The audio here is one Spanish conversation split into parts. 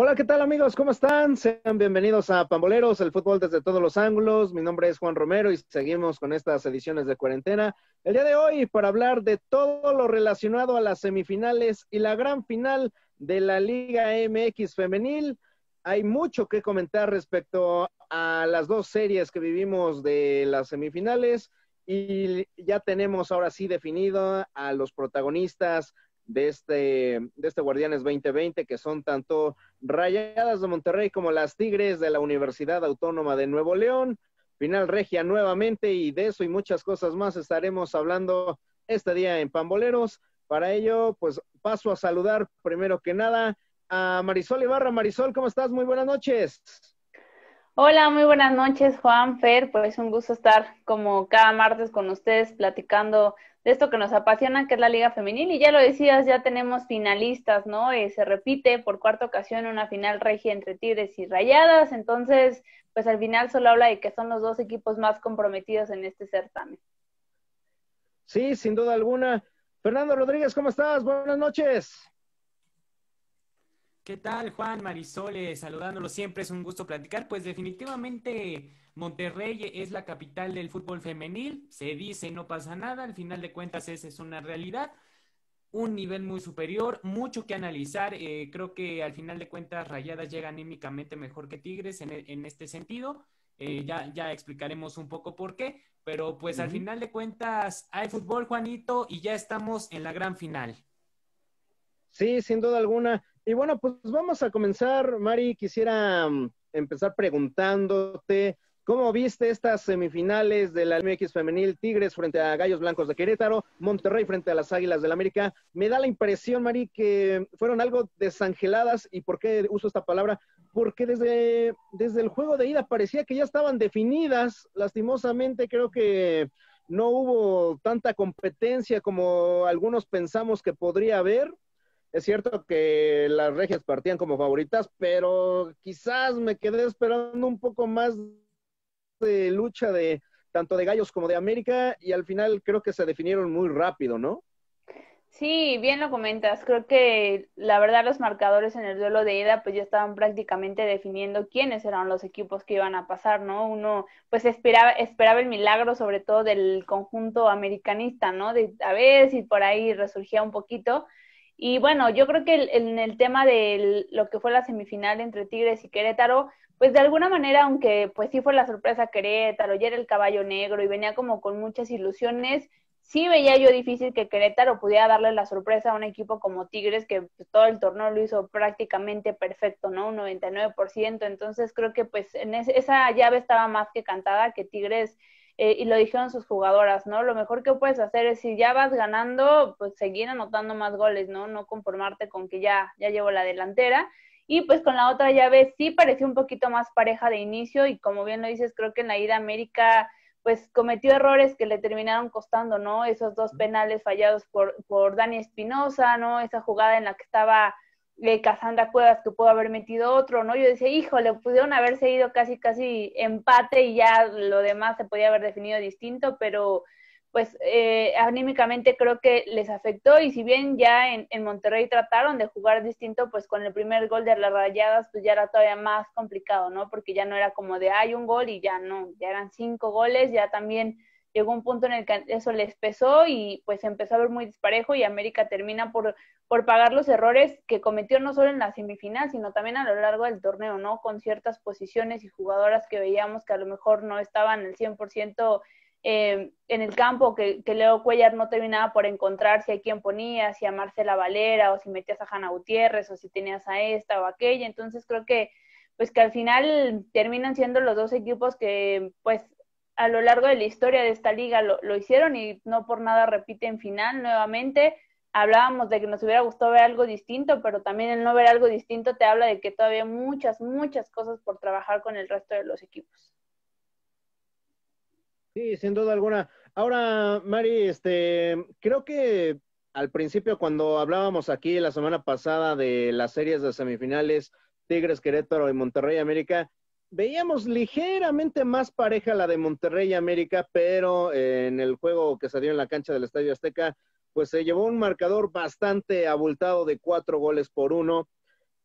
Hola, ¿qué tal amigos? ¿Cómo están? Sean bienvenidos a Pamboleros, el fútbol desde todos los ángulos. Mi nombre es Juan Romero y seguimos con estas ediciones de cuarentena. El día de hoy para hablar de todo lo relacionado a las semifinales y la gran final de la Liga MX femenil. Hay mucho que comentar respecto a las dos series que vivimos de las semifinales y ya tenemos ahora sí definido a los protagonistas, de este, de este Guardianes 2020, que son tanto Rayadas de Monterrey como las Tigres de la Universidad Autónoma de Nuevo León. Final regia nuevamente y de eso y muchas cosas más estaremos hablando este día en Pamboleros. Para ello, pues paso a saludar primero que nada a Marisol Ibarra. Marisol, ¿cómo estás? Muy buenas noches. Hola, muy buenas noches, Juan Fer. Pues un gusto estar como cada martes con ustedes platicando esto que nos apasiona, que es la Liga Femenil. Y ya lo decías, ya tenemos finalistas, ¿no? Eh, se repite por cuarta ocasión una final regia entre Tigres y Rayadas. Entonces, pues al final solo habla de que son los dos equipos más comprometidos en este certamen. Sí, sin duda alguna. Fernando Rodríguez, ¿cómo estás? Buenas noches. ¿Qué tal, Juan Marisoles? Saludándolo siempre, es un gusto platicar. Pues definitivamente Monterrey es la capital del fútbol femenil, se dice, no pasa nada, al final de cuentas esa es una realidad, un nivel muy superior, mucho que analizar, eh, creo que al final de cuentas Rayadas llega anímicamente mejor que Tigres en, e, este sentido, eh, ya, ya explicaremos un poco por qué, pero pues al final de cuentas hay fútbol, Juanito, y ya estamos en la gran final. Sí, sin duda alguna. Y bueno, pues vamos a comenzar, Mari. Quisiera mm, empezar preguntándote cómo viste estas semifinales de la MX femenil Tigres frente a Gallos Blancos de Querétaro, Monterrey frente a las Águilas del América. Me da la impresión, Mari, que fueron algo desangeladas y por qué uso esta palabra, porque desde, desde el juego de ida parecía que ya estaban definidas. Lastimosamente creo que no hubo tanta competencia como algunos pensamos que podría haber es cierto que las regias partían como favoritas, pero quizás me quedé esperando un poco más de lucha de tanto de Gallos como de América y al final creo que se definieron muy rápido, ¿no? Sí, bien lo comentas. Creo que la verdad los marcadores en el duelo de ida pues ya estaban prácticamente definiendo quiénes eran los equipos que iban a pasar, ¿no? Uno pues esperaba, esperaba el milagro sobre todo del conjunto americanista, ¿no? De a ver si por ahí resurgía un poquito, y bueno, yo creo que en el tema de lo que fue la semifinal entre Tigres y Querétaro, pues de alguna manera, aunque pues sí fue la sorpresa Querétaro, ya era el caballo negro y venía como con muchas ilusiones, sí veía yo difícil que Querétaro pudiera darle la sorpresa a un equipo como Tigres, que pues, todo el torneo lo hizo prácticamente perfecto, ¿no? Un 99%, entonces creo que pues en esa llave estaba más que cantada, que Tigres eh, y lo dijeron sus jugadoras, ¿no? Lo mejor que puedes hacer es si ya vas ganando, pues seguir anotando más goles, ¿no? No conformarte con que ya, ya llevo la delantera. Y pues con la otra llave sí pareció un poquito más pareja de inicio y como bien lo dices, creo que en la ida América pues cometió errores que le terminaron costando, ¿no? Esos dos penales fallados por, por Dani Espinosa, ¿no? Esa jugada en la que estaba de Casandra Cuevas que pudo haber metido otro, ¿no? Yo decía, hijo le pudieron haberse ido casi, casi empate y ya lo demás se podía haber definido distinto, pero pues eh, anímicamente creo que les afectó y si bien ya en, en, Monterrey trataron de jugar distinto, pues con el primer gol de las rayadas, pues ya era todavía más complicado, ¿no? Porque ya no era como de, hay un gol y ya no, ya eran cinco goles, ya también llegó un punto en el que eso les pesó y pues empezó a ver muy disparejo y América termina por, por pagar los errores que cometió no solo en la semifinal, sino también a lo largo del torneo, ¿no? Con ciertas posiciones y jugadoras que veíamos que a lo mejor no estaban al 100% eh, en el campo, que, que, Leo Cuellar no terminaba por encontrar si a quién ponía, si a Marcela Valera o si metías a Hanna Gutiérrez o si tenías a esta o aquella. Entonces creo que pues que al final terminan siendo los dos equipos que pues a lo largo de la historia de esta liga lo, hicieron y no por nada repiten final nuevamente. Hablábamos de que nos hubiera gustado ver algo distinto, pero también el no ver algo distinto te habla de que todavía muchas, muchas cosas por trabajar con el resto de los equipos. Sí, sin duda alguna. Ahora, Mari, este, creo que al principio cuando hablábamos aquí la semana pasada de las series de semifinales, Tigres, Querétaro y Monterrey América, Veíamos ligeramente más pareja la de Monterrey y América, pero eh, en el juego que salió en la cancha del Estadio Azteca, pues se llevó un marcador bastante abultado de cuatro goles por uno.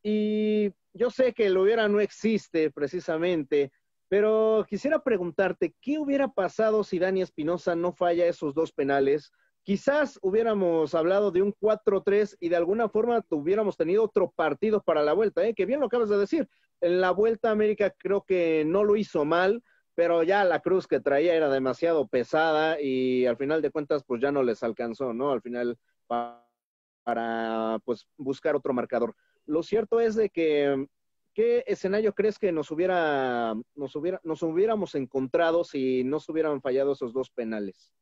Y yo sé que el hubiera no existe precisamente, pero quisiera preguntarte, ¿qué hubiera pasado si Dani Espinosa no falla esos dos penales? Quizás hubiéramos hablado de un 4-3 y de alguna forma hubiéramos tenido otro partido para la vuelta, ¿eh? que bien lo acabas de decir. En la vuelta América creo que no lo hizo mal, pero ya la cruz que traía era demasiado pesada y al final de cuentas pues ya no les alcanzó, ¿no? Al final para, pues buscar otro marcador. Lo cierto es de que ¿qué escenario crees que nos hubiera nos hubiera nos hubiéramos encontrado si no se hubieran fallado esos dos penales?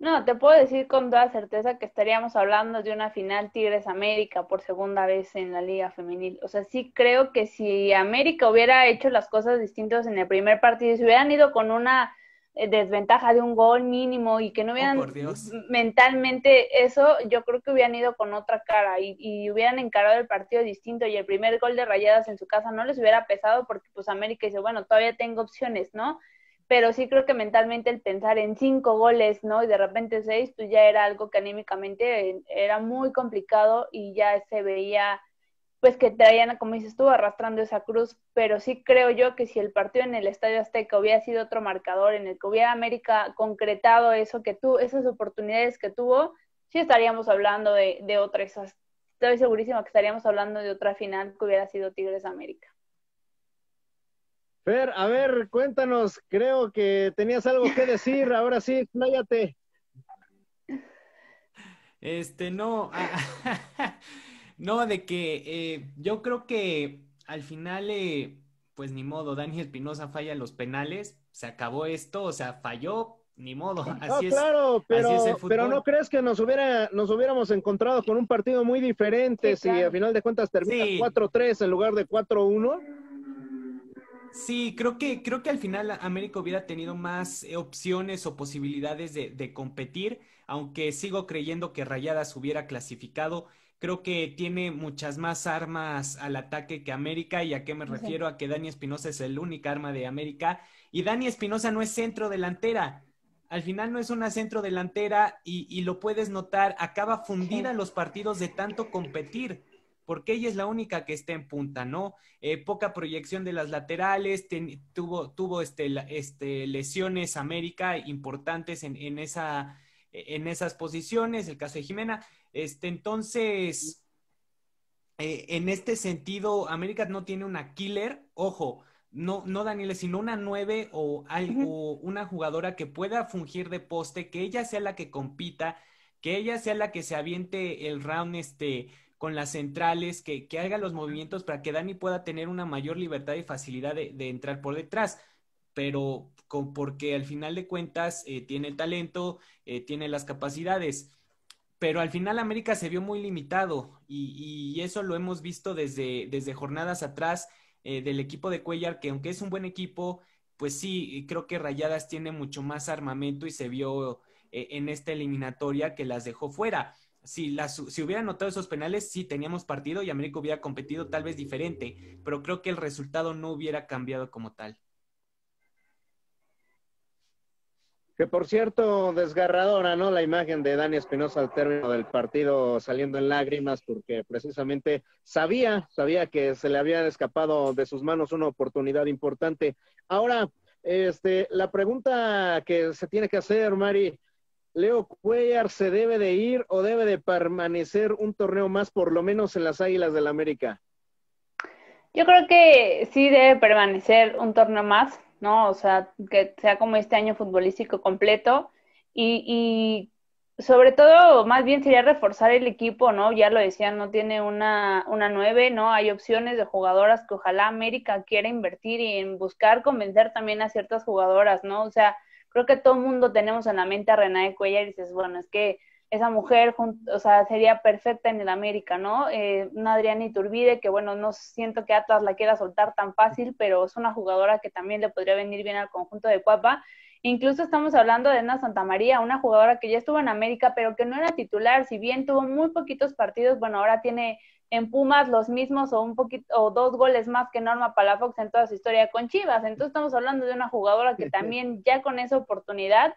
No, te puedo decir con toda certeza que estaríamos hablando de una final Tigres América por segunda vez en la Liga Femenil. O sea, sí creo que si América hubiera hecho las cosas distintas en el primer partido, si hubieran ido con una eh, desventaja de un gol mínimo y que no oh, hubieran mentalmente eso, yo creo que hubieran ido con otra cara y, y, hubieran encarado el partido distinto y el primer gol de Rayadas en su casa no les hubiera pesado porque pues América dice, bueno, todavía tengo opciones, ¿no? pero sí creo que mentalmente el pensar en cinco goles, ¿no? Y de repente seis, pues ya era algo que anímicamente eh, era muy complicado y ya se veía, pues que traían, como dices tú, arrastrando esa cruz, pero sí creo yo que si el partido en el Estadio Azteca hubiera sido otro marcador, en el que hubiera América concretado eso que tú, esas oportunidades que tuvo, sí estaríamos hablando de, de otra, estoy segurísima que estaríamos hablando de otra final que hubiera sido Tigres América. Fer, a ver, cuéntanos, creo que tenías algo que decir, ahora sí, expláyate. Este, no, ah, no, de que eh, yo creo que al final, eh, pues ni modo, Dani Espinosa falla los penales, se acabó esto, o sea, falló, ni modo, así es. pero, pero no crees que nos hubiera, nos hubiéramos encontrado con un partido muy diferente si al final de cuentas termina 4-3 en lugar de 4-1. Sí, creo que, creo que al final América hubiera tenido más eh, opciones o posibilidades de, competir, aunque sigo creyendo que Rayadas hubiera clasificado creo que tiene muchas más armas al ataque que América. ¿Y a qué me refiero? A que Dani Espinosa es el único arma de América. Y Dani Espinosa no es centro delantera. Al final no es una centro delantera y, y lo puedes notar. Acaba fundida en los partidos de tanto competir porque ella es la única que está en punta, ¿no? Eh, poca proyección de las laterales, tuvo, tuvo este, este, lesiones América importantes en, esa, en esas posiciones, el caso de Jimena. Este, entonces, eh, en este sentido, América no tiene una killer, ojo, no, no Daniela, sino una nueve o algo, una jugadora que pueda fungir de poste, que ella sea la que compita, que ella sea la que se aviente el round, este, con las centrales, que, que haga los movimientos para que Dani pueda tener una mayor libertad y facilidad de, entrar por detrás pero con, porque al final de cuentas eh, tiene el talento, eh, tiene las capacidades. Pero al final América se vio muy limitado y, eso lo hemos visto desde, desde jornadas atrás eh, del equipo de Cuellar, que aunque es un buen equipo, pues sí, creo que Rayadas tiene mucho más armamento y se vio en esta eliminatoria que las dejó fuera si, las, si hubiera anotado esos penales, sí teníamos partido y América hubiera competido tal vez diferente, pero creo que el resultado no hubiera cambiado como tal. Que por cierto, desgarradora, ¿no? La imagen de Dani Espinosa al término del partido saliendo en lágrimas porque precisamente sabía, sabía que se le había escapado de sus manos una oportunidad importante. Ahora, este, la pregunta que se tiene que hacer, Mari, Leo Cuellar se debe de ir o debe de permanecer un torneo más, por lo menos en las Águilas del la América. Yo creo que sí debe permanecer un torneo más, ¿no? O sea, que sea como este año futbolístico completo y, sobre todo, más bien sería reforzar el equipo, ¿no? Ya lo decían, no tiene una, una nueve, ¿no? Hay opciones de jugadoras que ojalá América quiera invertir y en buscar convencer también a ciertas jugadoras, ¿no? O sea, creo que todo el mundo tenemos en la mente a de Cuellar y dices, bueno, es que esa mujer, o sea, sería perfecta en el América, ¿no? Eh, una Adriana Iturbide, que bueno, no siento que Atlas la quiera soltar tan fácil, pero es una jugadora que también le podría venir bien al conjunto de Cuapa. Incluso estamos hablando de Ana Santamaría, una jugadora que ya estuvo en América, pero que no era titular, si bien tuvo muy poquitos partidos, bueno, ahora tiene en Pumas los mismos o un poquito o dos goles más que Norma Palafox en toda su historia con Chivas. Entonces estamos hablando de una jugadora que también ya con esa oportunidad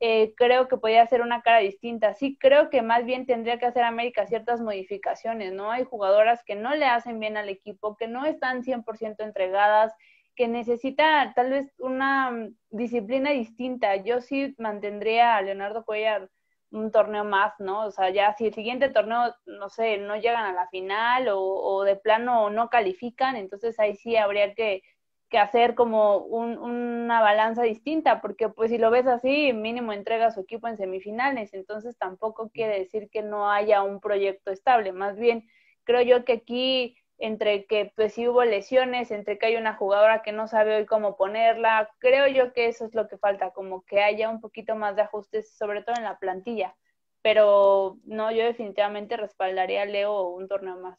eh, creo que podría hacer una cara distinta. Sí creo que más bien tendría que hacer América ciertas modificaciones, ¿no? Hay jugadoras que no le hacen bien al equipo, que no están 100% entregadas, que necesita tal vez una mm, disciplina distinta. Yo sí mantendría a Leonardo Cuellar un torneo más, ¿no? O sea, ya si el siguiente torneo, no sé, no llegan a la final o, de plano no califican, entonces ahí sí habría que, hacer como un, una balanza distinta, porque pues si lo ves así, mínimo entrega a su equipo en semifinales, entonces tampoco quiere decir que no haya un proyecto estable, más bien creo yo que aquí entre que pues si hubo lesiones, entre que hay una jugadora que no sabe hoy cómo ponerla, creo yo que eso es lo que falta, como que haya un poquito más de ajustes, sobre todo en la plantilla. Pero no, yo definitivamente respaldaría a Leo un torneo más.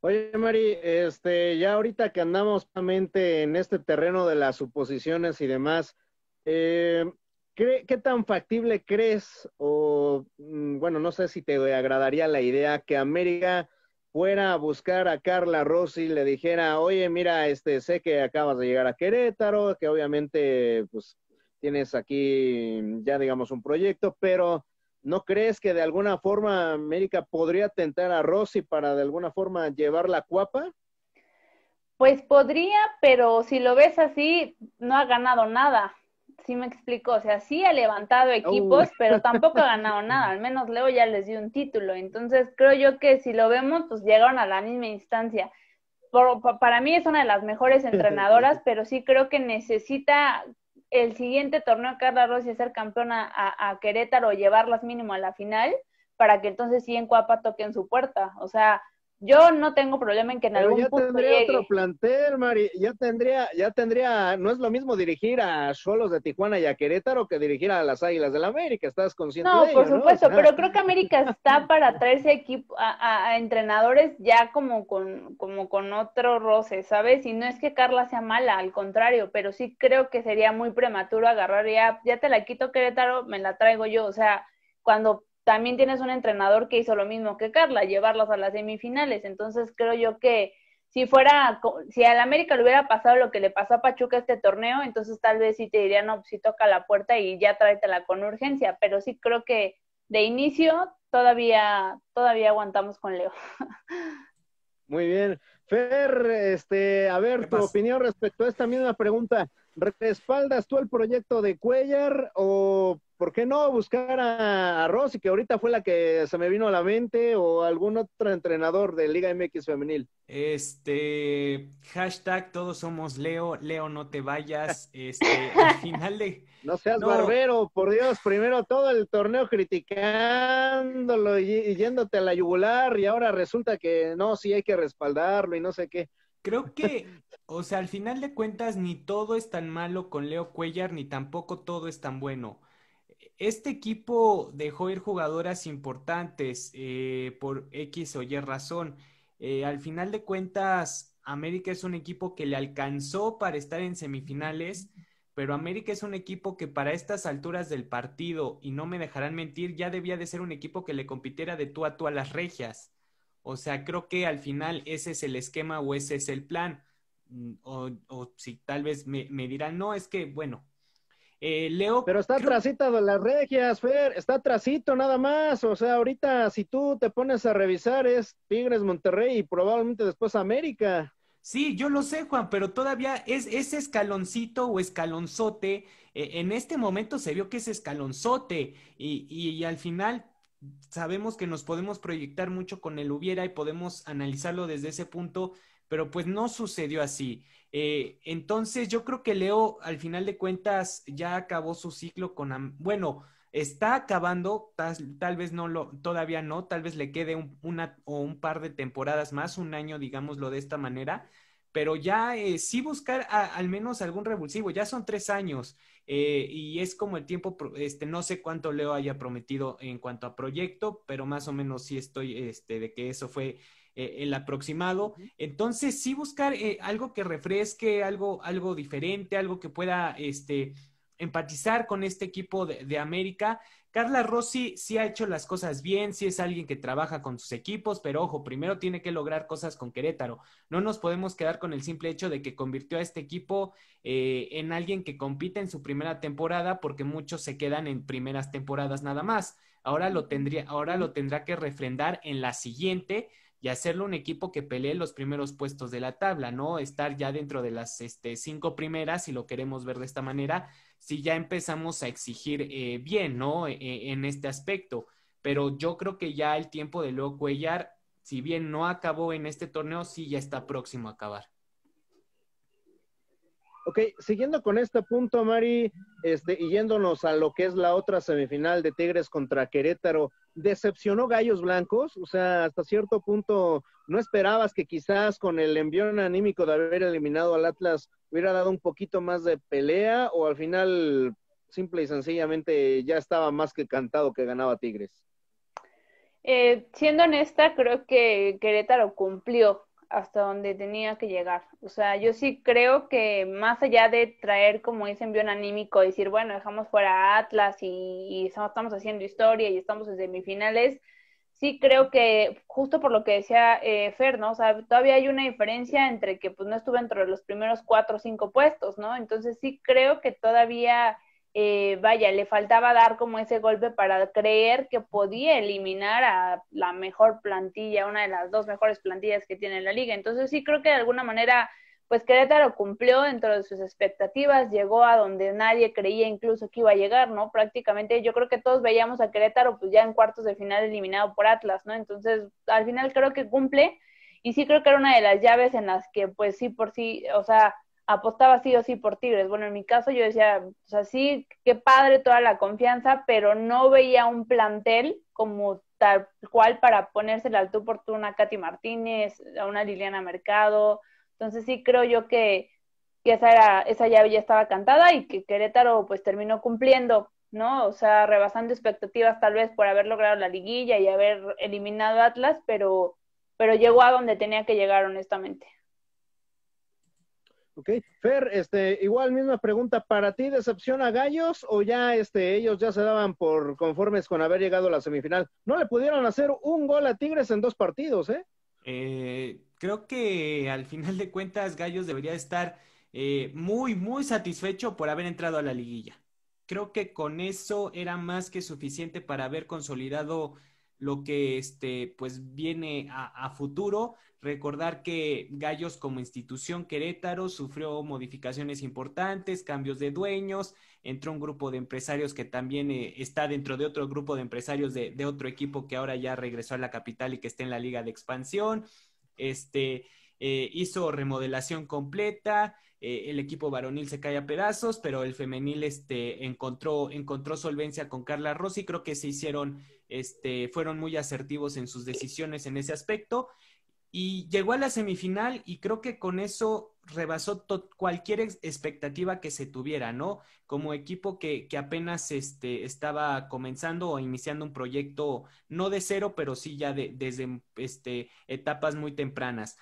Oye, Mari, este, ya ahorita que andamos en este terreno de las suposiciones y demás, eh, ¿Qué, tan factible crees o, mm, bueno, no sé si te agradaría la idea que América fuera a buscar a Carla Rossi y le dijera, oye, mira, este, sé que acabas de llegar a Querétaro, que obviamente, pues, tienes aquí mm, ya, digamos, un proyecto, pero ¿no crees que de alguna forma América podría tentar a Rossi para de alguna forma llevar la cuapa? Pues podría, pero si lo ves así, no ha ganado nada. Sí me explico, o sea, sí ha levantado equipos, pero tampoco ha ganado nada, al menos Leo ya les dio un título, entonces creo yo que si lo vemos, pues llegaron a la misma instancia. para mí es una de las mejores entrenadoras, pero sí creo que necesita el siguiente torneo Carla Rossi y ser campeona a, Querétaro o llevarlas mínimo a la final para que entonces sí en Cuapa toquen su puerta. O sea, yo no tengo problema en que en Pero algún ya tendría otro plantel, Mari. Ya tendría, ya tendría, no es lo mismo dirigir a Solos de Tijuana y a Querétaro que dirigir a las Águilas del la América. Estás consciente no, de por supuesto, pero creo que América está para traerse equipo a, entrenadores ya como con, como con otro roce, ¿sabes? Y no es que Carla sea mala, al contrario, pero sí creo que sería muy prematuro agarrar ya, ya te la quito Querétaro, me la traigo yo. O sea, cuando también tienes un entrenador que hizo lo mismo que Carla, llevarlos a las semifinales. Entonces creo yo que si fuera, si al América le hubiera pasado lo que le pasó a Pachuca este torneo, entonces tal vez sí te dirían, no, si toca la puerta y ya tráetela con urgencia, pero sí creo que de inicio todavía, todavía aguantamos con Leo. Muy bien. Fer, este, a ver, tu opinión respecto a esta misma pregunta. ¿Respaldas tú el proyecto de Cuellar o ¿por qué no buscar a, Rossi Rosy, que ahorita fue la que se me vino a la mente, o algún otro entrenador de Liga MX femenil? Este, hashtag todos somos Leo, Leo no te vayas, este, al final de... No seas barbero, por Dios, primero todo el torneo criticándolo y yéndote a la yugular y ahora resulta que no, sí hay que respaldarlo y no sé qué. Creo que, o sea, al final de cuentas ni todo es tan malo con Leo Cuellar ni tampoco todo es tan bueno este equipo dejó ir jugadoras importantes eh, por X o Y razón. Eh, al final de cuentas, América es un equipo que le alcanzó para estar en semifinales, pero América es un equipo que para estas alturas del partido, y no me dejarán mentir, ya debía de ser un equipo que le compitiera de tú a tú a las regias. O sea, creo que al final ese es el esquema o ese es el plan. Mm, o, si tal vez me dirán, no, es que, bueno, eh, Leo. Pero está trasito de las regias, Fer, está trasito nada más. O sea, ahorita si tú te pones a revisar es Tigres, Monterrey y probablemente después América. Sí, yo lo sé, Juan, pero todavía es ese escaloncito o escalonzote. Eh, en este momento se vio que es escalonzote y, y, y al final sabemos que nos podemos proyectar mucho con el hubiera y podemos analizarlo desde ese punto, pero pues no sucedió así. Eh, entonces yo creo que Leo al final de cuentas ya acabó su ciclo con, bueno, está acabando, tal, vez no lo, todavía no, tal vez le quede una o un par de temporadas más, un año, digámoslo de esta manera, pero ya eh, sí buscar al menos algún revulsivo, ya son tres años eh, y es como el tiempo, este, no sé cuánto Leo haya prometido en cuanto a proyecto, pero más o menos sí estoy este, de que eso fue eh, el aproximado. Entonces, sí buscar eh, algo que refresque, algo, algo diferente, algo que pueda este, empatizar con este equipo de, América. Carla Rossi sí ha hecho las cosas bien, sí es alguien que trabaja con sus equipos, pero ojo, primero tiene que lograr cosas con Querétaro. No nos podemos quedar con el simple hecho de que convirtió a este equipo eh, en alguien que compite en su primera temporada, porque muchos se quedan en primeras temporadas nada más. Ahora lo tendría, ahora lo tendrá que refrendar en la siguiente y hacerlo un equipo que pelee los primeros puestos de la tabla, ¿no? Estar ya dentro de las este, cinco primeras, si lo queremos ver de esta manera, si ya empezamos a exigir eh, bien, ¿no? E, e, en este aspecto. Pero yo creo que ya el tiempo de luego Cuellar, si bien no acabó en este torneo, sí ya está próximo a acabar. Ok, siguiendo con este punto, Mari, este, y yéndonos a lo que es la otra semifinal de Tigres contra Querétaro, decepcionó Gallos Blancos, o sea, hasta cierto punto no esperabas que quizás con el envión anímico de haber eliminado al Atlas hubiera dado un poquito más de pelea o al final simple y sencillamente ya estaba más que cantado que ganaba Tigres. Eh, siendo honesta, creo que Querétaro cumplió hasta donde tenía que llegar. O sea, yo sí creo que más allá de traer como ese envío anímico, decir, bueno, dejamos fuera a Atlas y, estamos haciendo historia y estamos en semifinales, sí creo que justo por lo que decía eh, Fer, ¿no? O sea, todavía hay una diferencia entre que pues no estuve entre los primeros cuatro o cinco puestos, ¿no? Entonces sí creo que todavía eh, vaya, le faltaba dar como ese golpe para creer que podía eliminar a la mejor plantilla, una de las dos mejores plantillas que tiene la liga. Entonces sí creo que de alguna manera, pues Querétaro cumplió dentro de sus expectativas, llegó a donde nadie creía incluso que iba a llegar, ¿no? Prácticamente yo creo que todos veíamos a Querétaro pues ya en cuartos de final eliminado por Atlas, ¿no? Entonces al final creo que cumple y sí creo que era una de las llaves en las que pues sí por sí, o sea, apostaba sí o sí por Tigres. Bueno, en mi caso yo decía, o sea, sí, qué padre toda la confianza, pero no veía un plantel como tal cual para ponérsela al tú por tú a una Katy Martínez, a una Liliana Mercado. Entonces sí creo yo que, esa, era, esa llave ya estaba cantada y que Querétaro pues terminó cumpliendo, ¿no? O sea, rebasando expectativas tal vez por haber logrado la liguilla y haber eliminado Atlas, pero, pero llegó a donde tenía que llegar honestamente. Ok, Fer, este, igual misma pregunta para ti, ¿decepciona a Gallos o ya este, ellos ya se daban por conformes con haber llegado a la semifinal? No le pudieron hacer un gol a Tigres en dos partidos, ¿eh? eh creo que al final de cuentas Gallos debería estar eh, muy, muy satisfecho por haber entrado a la liguilla. Creo que con eso era más que suficiente para haber consolidado lo que este, pues viene a futuro Recordar que Gallos como institución Querétaro sufrió modificaciones importantes, cambios de dueños, entró un grupo de empresarios que también eh, está dentro de otro grupo de empresarios de, otro equipo que ahora ya regresó a la capital y que está en la liga de expansión. Este eh, hizo remodelación completa, eh, el equipo varonil se cae a pedazos, pero el femenil este, encontró, encontró solvencia con Carla Rossi, creo que se hicieron, este, fueron muy asertivos en sus decisiones en ese aspecto y llegó a la semifinal y creo que con eso rebasó cualquier expectativa que se tuviera, ¿no? Como equipo que, apenas este, estaba comenzando o iniciando un proyecto, no de cero, pero sí ya desde este, etapas muy tempranas.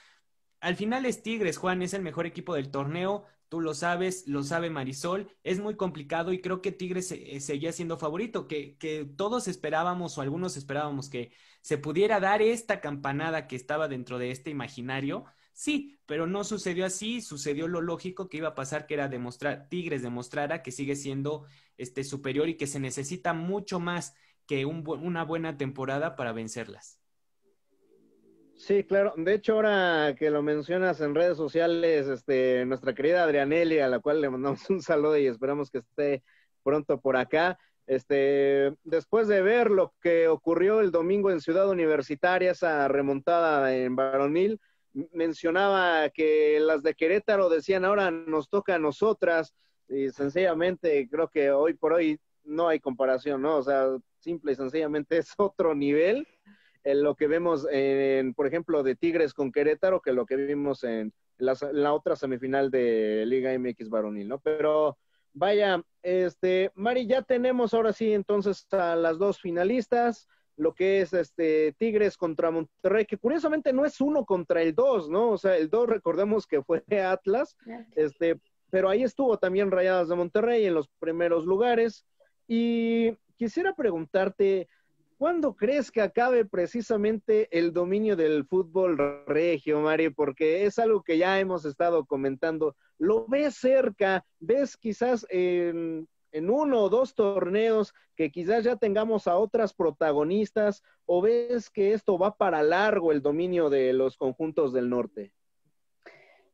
Al final es Tigres, Juan, es el mejor equipo del torneo, tú lo sabes, lo sabe Marisol, es muy complicado y creo que Tigres eh, seguía siendo favorito, que, que, todos esperábamos o algunos esperábamos que se pudiera dar esta campanada que estaba dentro de este imaginario. Sí, pero no sucedió así, sucedió lo lógico que iba a pasar, que era demostrar, Tigres demostrara que sigue siendo este, superior y que se necesita mucho más que una buena temporada para vencerlas. Sí, claro. De hecho, ahora que lo mencionas en redes sociales, este, nuestra querida Adrianelli, a la cual le mandamos un saludo y esperamos que esté pronto por acá. Este, después de ver lo que ocurrió el domingo en Ciudad Universitaria, esa remontada en Varonil, mencionaba que las de Querétaro decían ahora nos toca a nosotras, y sencillamente creo que hoy por hoy no hay comparación, ¿no? O sea, simple y sencillamente es otro nivel lo que vemos, en, por ejemplo, de Tigres con Querétaro que lo que vimos en la, otra semifinal de Liga MX varonil, ¿no? Pero vaya, este, Mari, ya tenemos ahora sí entonces a las dos finalistas, lo que es este Tigres contra Monterrey, que curiosamente no es uno contra el dos, ¿no? O sea, el dos recordemos que fue Atlas, este, pero ahí estuvo también Rayadas de Monterrey en los primeros lugares. Y quisiera preguntarte, ¿Cuándo crees que acabe precisamente el dominio del fútbol regio, Mario? Porque es algo que ya hemos estado comentando. ¿Lo ves cerca? ¿Ves quizás en, en uno o dos torneos que quizás ya tengamos a otras protagonistas? ¿O ves que esto va para largo el dominio de los conjuntos del norte?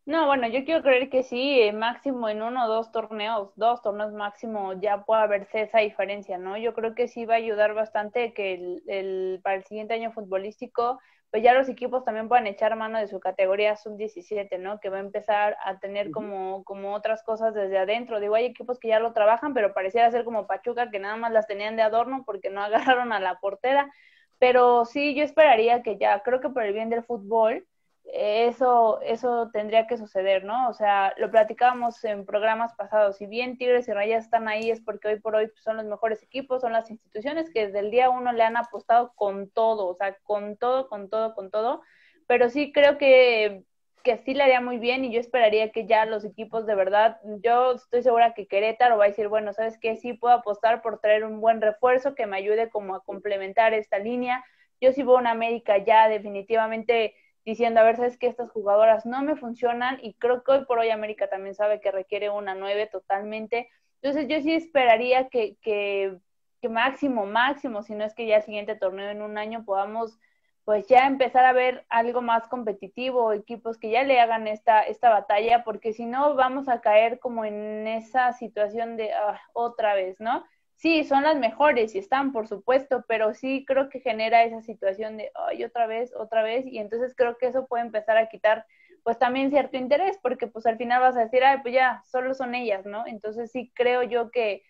No, bueno, yo quiero creer que sí, eh, máximo en uno o dos torneos, dos torneos máximo ya pueda verse esa diferencia, ¿no? Yo creo que sí va a ayudar bastante que el, el, para el siguiente año futbolístico, pues ya los equipos también puedan echar mano de su categoría sub-17, ¿no? Que va a empezar a tener como, como otras cosas desde adentro. Digo, hay equipos que ya lo trabajan, pero pareciera ser como Pachuca, que nada más las tenían de adorno porque no agarraron a la portera. Pero sí, yo esperaría que ya, creo que por el bien del fútbol, eso, eso tendría que suceder, ¿no? O sea, lo platicábamos en programas pasados, si bien Tigres y Rayas están ahí es porque hoy por hoy son los mejores equipos, son las instituciones que desde el día uno le han apostado con todo, o sea, con todo, con todo, con todo, pero sí creo que, que sí le haría muy bien y yo esperaría que ya los equipos de verdad, yo estoy segura que Querétaro va a decir, bueno, ¿sabes qué? Sí puedo apostar por traer un buen refuerzo que me ayude como a complementar esta línea. Yo sí voy una América ya definitivamente diciendo, a ver, sabes que estas jugadoras no me funcionan y creo que hoy por hoy América también sabe que requiere una nueve totalmente. Entonces yo sí esperaría que, que, máximo, máximo, si no es que ya el siguiente torneo en un año podamos pues ya empezar a ver algo más competitivo, equipos que ya le hagan esta, esta batalla, porque si no vamos a caer como en esa situación de ah, otra vez, ¿no? sí, son las mejores y están, por supuesto, pero sí creo que genera esa situación de, ay, otra vez, otra vez, y entonces creo que eso puede empezar a quitar, pues también cierto interés, porque pues al final vas a decir, ay, pues ya, solo son ellas, ¿no? Entonces sí creo yo que,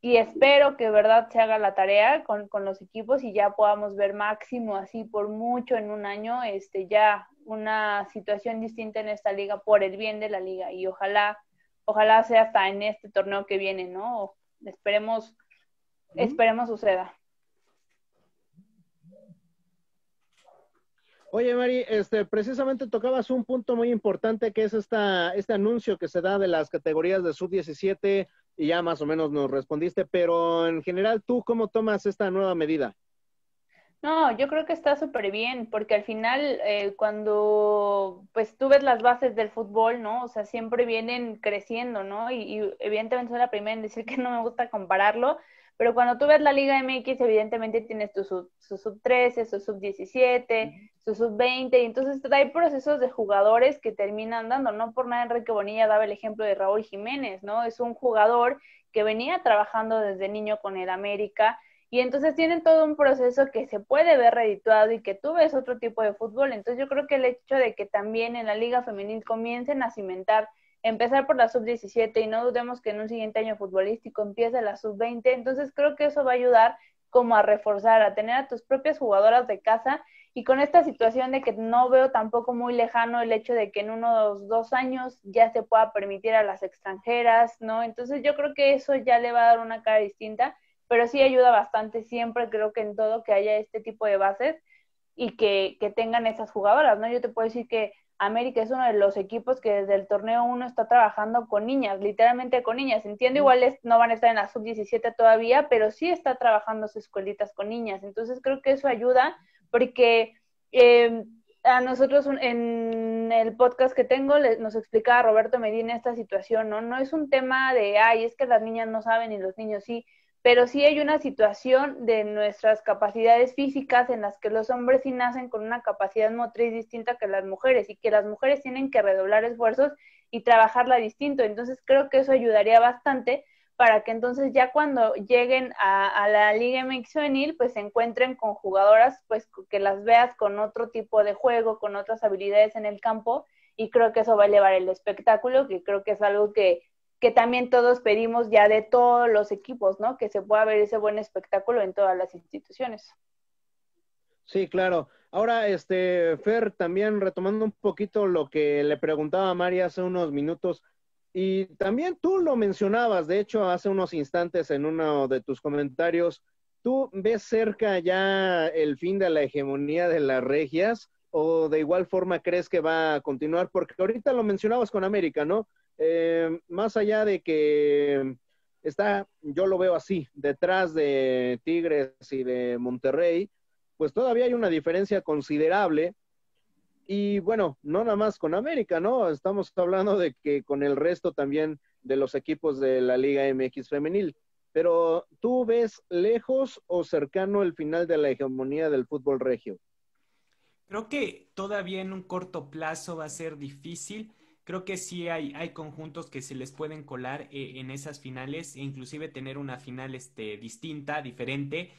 y espero que, ¿verdad?, se haga la tarea con, con los equipos y ya podamos ver máximo así por mucho en un año, este, ya una situación distinta en esta liga por el bien de la liga y ojalá, ojalá sea hasta en este torneo que viene, ¿no? Esperemos, esperemos suceda. Oye, Mari, este, precisamente tocabas un punto muy importante que es esta, este anuncio que se da de las categorías de sub-17 y ya más o menos nos respondiste, pero en general, ¿tú cómo tomas esta nueva medida? No, yo creo que está súper bien, porque al final eh, cuando pues tú ves las bases del fútbol, ¿no? O sea, siempre vienen creciendo, ¿no? Y, evidentemente soy la primera en decir que no me gusta compararlo, pero cuando tú ves la Liga MX, evidentemente tienes tu sub, su sub 13, su sub 17, su sub 20, y entonces hay procesos de jugadores que terminan dando, no por nada Enrique Bonilla daba el ejemplo de Raúl Jiménez, ¿no? Es un jugador que venía trabajando desde niño con el América, y entonces tienen todo un proceso que se puede ver redituado y que tú ves otro tipo de fútbol. Entonces yo creo que el hecho de que también en la liga femenil comiencen a cimentar, empezar por la sub-17 y no dudemos que en un siguiente año futbolístico empiece la sub-20, entonces creo que eso va a ayudar como a reforzar, a tener a tus propias jugadoras de casa y con esta situación de que no veo tampoco muy lejano el hecho de que en unos dos años ya se pueda permitir a las extranjeras, ¿no? Entonces yo creo que eso ya le va a dar una cara distinta pero sí ayuda bastante siempre, creo que en todo que haya este tipo de bases y que, tengan esas jugadoras, ¿no? Yo te puedo decir que América es uno de los equipos que desde el torneo uno está trabajando con niñas, literalmente con niñas. Entiendo, igual no van a estar en la sub-17 todavía, pero sí está trabajando sus escuelitas con niñas. Entonces creo que eso ayuda porque em, a nosotros en el podcast que tengo nos explicaba Roberto Medina esta situación, ¿no? No es un tema de, ay, es que las niñas no saben y los niños sí pero sí hay una situación de nuestras capacidades físicas en las que los hombres sí nacen con una capacidad motriz distinta que las mujeres y que las mujeres tienen que redoblar esfuerzos y trabajarla distinto. Entonces creo que eso ayudaría bastante para que entonces ya cuando lleguen a, la Liga MX Femenil, pues se encuentren con jugadoras, pues que las veas con otro tipo de juego, con otras habilidades en el campo, y creo que eso va a elevar el espectáculo, que creo que es algo que que también todos pedimos ya de todos los equipos, ¿no? Que se pueda ver ese buen espectáculo en todas las instituciones. Sí, claro. Ahora, este, Fer, también retomando un poquito lo que le preguntaba a Mari hace unos minutos, y también tú lo mencionabas, de hecho, hace unos instantes en uno de tus comentarios, ¿tú ves cerca ya el fin de la hegemonía de las regias? o de igual forma crees que va a continuar? Porque ahorita lo mencionabas con América, ¿no? Eh, más allá de que está, yo lo veo así, detrás de Tigres y de Monterrey, pues todavía hay una diferencia considerable. Y bueno, no nada más con América, ¿no? Estamos hablando de que con el resto también de los equipos de la Liga MX femenil. Pero ¿tú ves lejos o cercano el final de la hegemonía del fútbol regio? Creo que todavía en un corto plazo va a ser difícil. Creo que sí hay, conjuntos que se les pueden colar eh, en esas finales e inclusive tener una final este, distinta, diferente,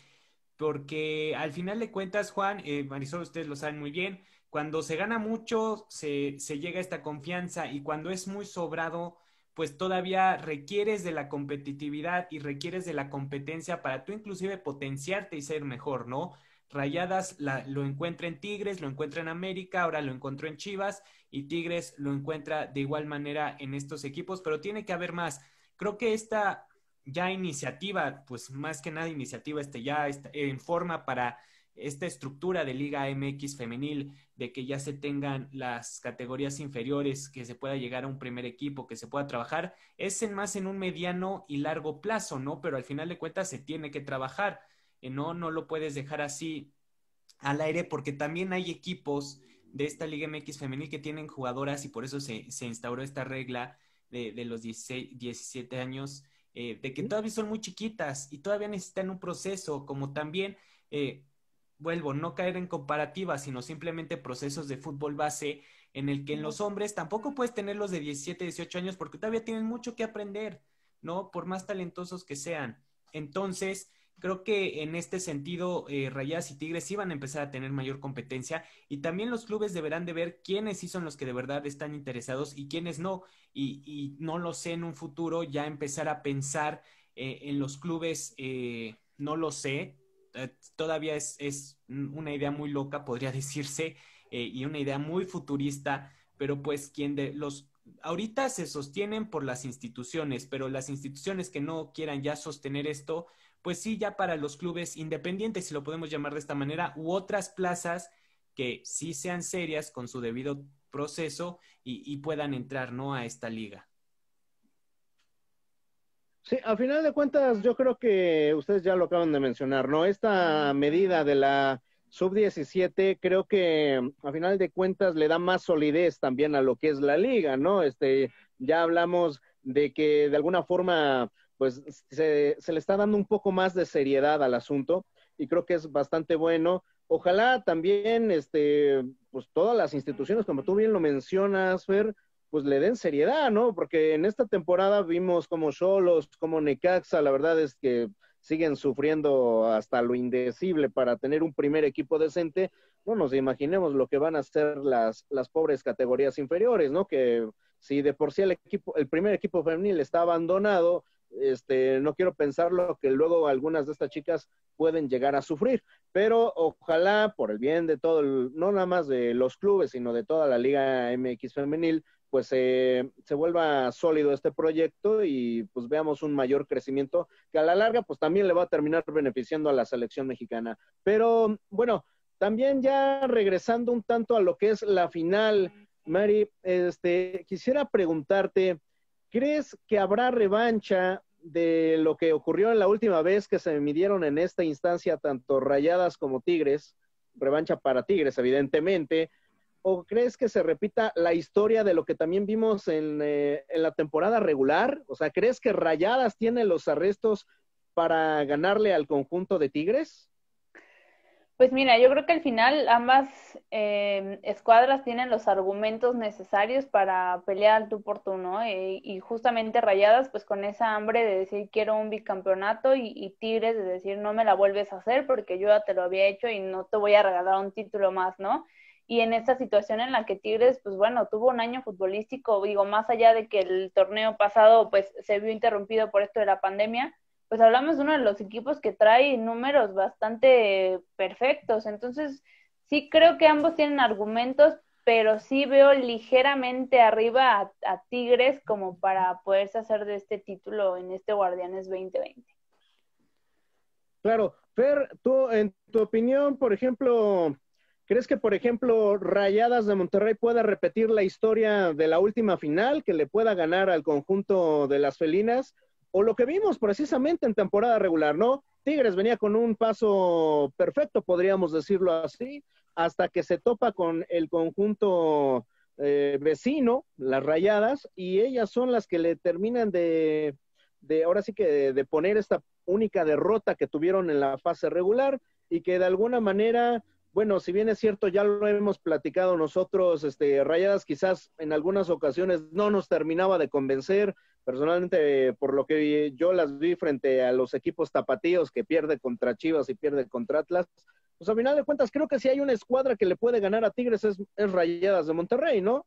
porque al final de cuentas, Juan, eh, Marisol, ustedes lo saben muy bien, cuando se gana mucho se, se llega a esta confianza y cuando es muy sobrado, pues todavía requieres de la competitividad y requieres de la competencia para tú inclusive potenciarte y ser mejor, ¿no? Rayadas la, lo encuentra en Tigres, lo encuentra en América, ahora lo encontró en Chivas y Tigres lo encuentra de igual manera en estos equipos, pero tiene que haber más. Creo que esta ya iniciativa, pues más que nada iniciativa, este ya está en forma para esta estructura de Liga MX femenil, de que ya se tengan las categorías inferiores, que se pueda llegar a un primer equipo, que se pueda trabajar, es en más en un mediano y largo plazo, ¿no? Pero al final de cuentas se tiene que trabajar no, no lo puedes dejar así al aire porque también hay equipos de esta Liga MX femenil que tienen jugadoras y por eso se, se instauró esta regla de, los 16, 17 años, eh, de que todavía son muy chiquitas y todavía necesitan un proceso, como también, eh, vuelvo, no caer en comparativas, sino simplemente procesos de fútbol base en el que en los hombres tampoco puedes tener los de 17, 18 años porque todavía tienen mucho que aprender, ¿no? Por más talentosos que sean. Entonces, Creo que en este sentido, eh, y Tigres iban a empezar a tener mayor competencia y también los clubes deberán de ver quiénes sí son los que de verdad están interesados y quiénes no. Y, no lo sé en un futuro, ya empezar a pensar eh, en los clubes, eh, no lo sé, eh, todavía es, es, una idea muy loca, podría decirse, y una idea muy futurista, pero pues quien de los ahorita se sostienen por las instituciones, pero las instituciones que no quieran ya sostener esto, pues sí, ya para los clubes independientes, si lo podemos llamar de esta manera, u otras plazas que sí sean serias con su debido proceso y, puedan entrar, ¿no? A esta liga. Sí, a final de cuentas, yo creo que ustedes ya lo acaban de mencionar, ¿no? Esta medida de la sub-17 creo que a final de cuentas le da más solidez también a lo que es la liga, ¿no? Este, ya hablamos de que de alguna forma pues se, le está dando un poco más de seriedad al asunto y creo que es bastante bueno. Ojalá también, este, pues todas las instituciones, como tú bien lo mencionas, Fer, pues le den seriedad, ¿no? Porque en esta temporada vimos como Solos, como Necaxa, la verdad es que siguen sufriendo hasta lo indecible para tener un primer equipo decente. No nos imaginemos lo que van a ser las, las pobres categorías inferiores, ¿no? Que si de por sí el equipo, el primer equipo femenil está abandonado, este, no quiero pensar lo que luego algunas de estas chicas pueden llegar a sufrir, pero ojalá por el bien de todo, no nada más de los clubes, sino de toda la Liga MX femenil, pues eh, se vuelva sólido este proyecto y pues veamos un mayor crecimiento que a la larga pues también le va a terminar beneficiando a la selección mexicana. Pero bueno, también ya regresando un tanto a lo que es la final, Mari, este, quisiera preguntarte, ¿Crees que habrá revancha de lo que ocurrió en la última vez que se midieron en esta instancia tanto Rayadas como Tigres? Revancha para Tigres, evidentemente. ¿O crees que se repita la historia de lo que también vimos en, eh, la temporada regular? O sea, ¿crees que Rayadas tiene los arrestos para ganarle al conjunto de Tigres? Pues mira, yo creo que al final ambas eh, escuadras tienen los argumentos necesarios para pelear al tú por tú, ¿no? Eh, y justamente rayadas, pues con esa hambre de decir quiero un bicampeonato y, y, Tigres de decir no me la vuelves a hacer porque yo ya te lo había hecho y no te voy a regalar un título más, ¿no? Y en esta situación en la que Tigres, pues bueno, tuvo un año futbolístico, digo, más allá de que el torneo pasado pues se vio interrumpido por esto de la pandemia, pues hablamos de uno de los equipos que trae números bastante perfectos. Entonces, sí creo que ambos tienen argumentos, pero sí veo ligeramente arriba a, Tigres como para poderse hacer de este título en este Guardianes 2020. Claro, Fer, tú, en tu opinión, por ejemplo, ¿crees que, por ejemplo, Rayadas de Monterrey pueda repetir la historia de la última final, que le pueda ganar al conjunto de las felinas? o lo que vimos precisamente en temporada regular, ¿no? Tigres venía con un paso perfecto, podríamos decirlo así, hasta que se topa con el conjunto eh, vecino, las rayadas, y ellas son las que le terminan de, ahora sí que de, poner esta única derrota que tuvieron en la fase regular y que de alguna manera bueno, si bien es cierto, ya lo hemos platicado nosotros, este, Rayadas quizás en algunas ocasiones no nos terminaba de convencer, personalmente por lo que yo las vi frente a los equipos tapatíos que pierde contra Chivas y pierde contra Atlas, pues a final de cuentas creo que si hay una escuadra que le puede ganar a Tigres es, Rayadas de Monterrey, ¿no?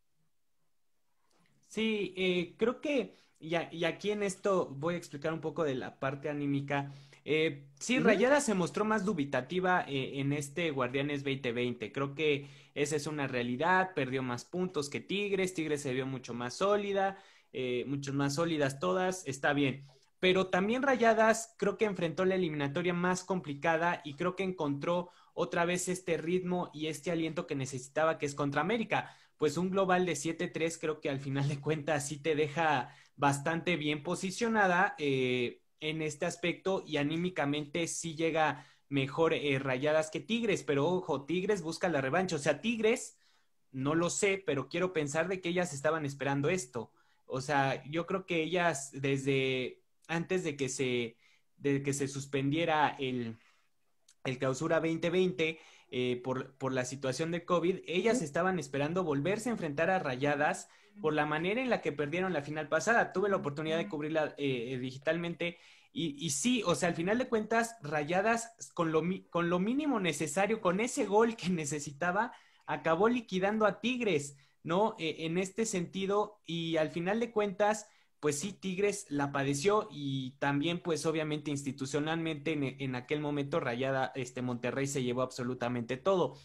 Sí, eh, creo que, y, y aquí en esto voy a explicar un poco de la parte anímica eh, sí, Rayada se mostró más dubitativa eh, en este Guardianes 2020. Creo que esa es una realidad. Perdió más puntos que Tigres. Tigres se vio mucho más sólida, muchas eh, mucho más sólidas todas. Está bien. Pero también Rayadas creo que enfrentó la eliminatoria más complicada y creo que encontró otra vez este ritmo y este aliento que necesitaba, que es contra América pues un global de 7-3 creo que al final de cuentas sí te deja bastante bien posicionada. Eh, en este aspecto y anímicamente sí llega mejor eh, Rayadas que Tigres, pero ojo, Tigres busca la revancha, o sea, Tigres, no lo sé, pero quiero pensar de que ellas estaban esperando esto. O sea, yo creo que ellas desde antes de que se, que se suspendiera el, el clausura 2020, eh, por, la situación de COVID, ellas estaban esperando volverse a enfrentar a Rayadas por la manera en la que perdieron la final pasada. Tuve la oportunidad de cubrirla eh, eh, digitalmente y, sí, o sea, al final de cuentas, Rayadas con lo, con lo mínimo necesario, con ese gol que necesitaba, acabó liquidando a Tigres, ¿no? E, en este sentido, y al final de cuentas, pues sí, Tigres la padeció y también pues obviamente institucionalmente en, aquel momento Rayada, este Monterrey se llevó absolutamente todo.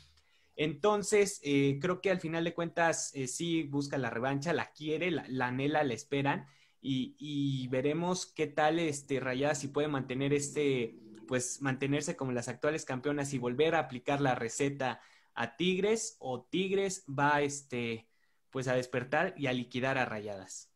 Entonces, eh, creo que al final de cuentas eh, sí busca la revancha, la quiere, la, anhela, la esperan y, y, veremos qué tal este Rayada si puede mantener este, pues mantenerse como las actuales campeonas y volver a aplicar la receta a Tigres o Tigres va este, pues a despertar y a liquidar a Rayadas.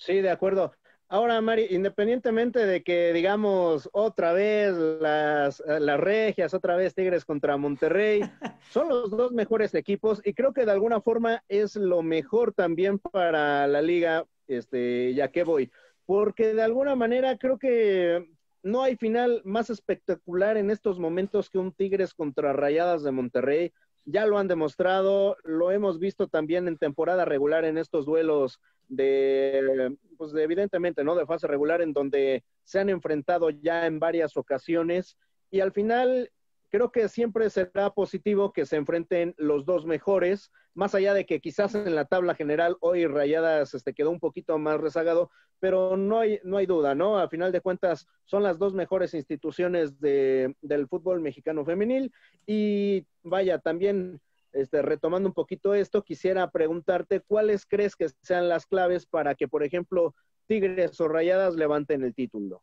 Sí, de acuerdo. Ahora, Mari, independientemente de que, digamos, otra vez las, eh, regias, otra vez Tigres contra Monterrey, son los dos mejores equipos y creo que de alguna forma es lo mejor también para la liga, este, ya que voy, porque de alguna manera creo que no hay final más espectacular en estos momentos que un Tigres contra Rayadas de Monterrey, ya lo han demostrado, lo hemos visto también en temporada regular en estos duelos de, pues evidentemente, ¿no? De fase regular en donde se han enfrentado ya en varias ocasiones y al final creo que siempre será positivo que se enfrenten los dos mejores, más allá de que quizás en la tabla general hoy Rayadas este, quedó un poquito más rezagado, pero no hay, no hay duda, ¿no? A final de cuentas son las dos mejores instituciones del fútbol mexicano femenil y vaya, también este, retomando un poquito esto, quisiera preguntarte cuáles crees que sean las claves para que, por ejemplo, Tigres o Rayadas levanten el título.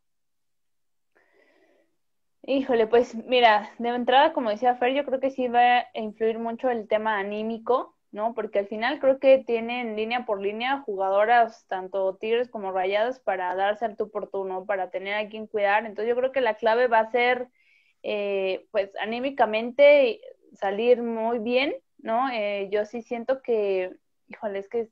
Híjole, pues mira, de entrada, como decía Fer, yo creo que sí va a influir mucho el tema anímico, ¿no? Porque al final creo que tienen línea por línea jugadoras, tanto Tigres como Rayadas, para darse al tu por ¿no? Para tener a quien cuidar. Entonces yo creo que la clave va a ser, eh, pues, anímicamente salir muy bien, ¿no? Eh, yo sí siento que, híjole, es que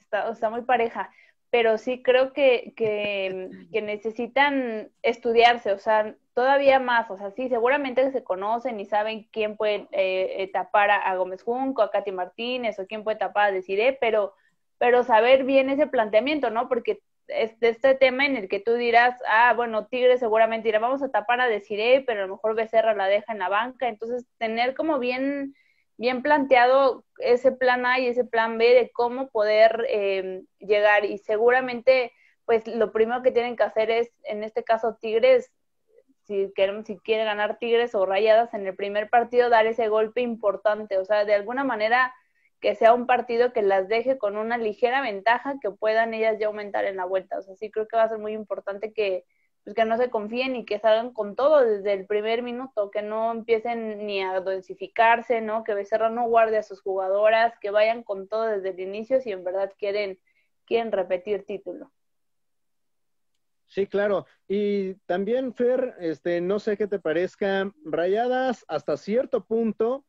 está, está muy pareja, pero sí creo que, que, que necesitan estudiarse, o sea, todavía más, o sea, sí, seguramente se conocen y saben quién puede eh, eh, tapar a, Gómez Junco, a Katy Martínez o quién puede tapar a Desiree, pero, pero saber bien ese planteamiento, ¿no? Porque es este tema en el que tú dirás, ah, bueno, Tigres seguramente irá vamos a tapar a Desiree, pero a lo mejor Becerra la deja en la banca, entonces tener como bien bien planteado ese plan A y ese plan B de cómo poder em, llegar y seguramente pues lo primero que tienen que hacer es, en este caso Tigres, si, quieren si quiere ganar Tigres o Rayadas en el primer partido, dar ese golpe importante. O sea, de alguna manera que sea un partido que las deje con una ligera ventaja que puedan ellas ya aumentar en la vuelta. O sea, sí creo que va a ser muy importante que, pues, que no se confíen y que salgan con todo desde el primer minuto, que no empiecen ni a densificarse, ¿no? Que Becerra no guarde a sus jugadoras, que vayan con todo desde el inicio si en verdad quieren, quieren repetir título. Sí, claro. Y también, Fer, este, no sé qué te parezca, Rayadas hasta cierto punto,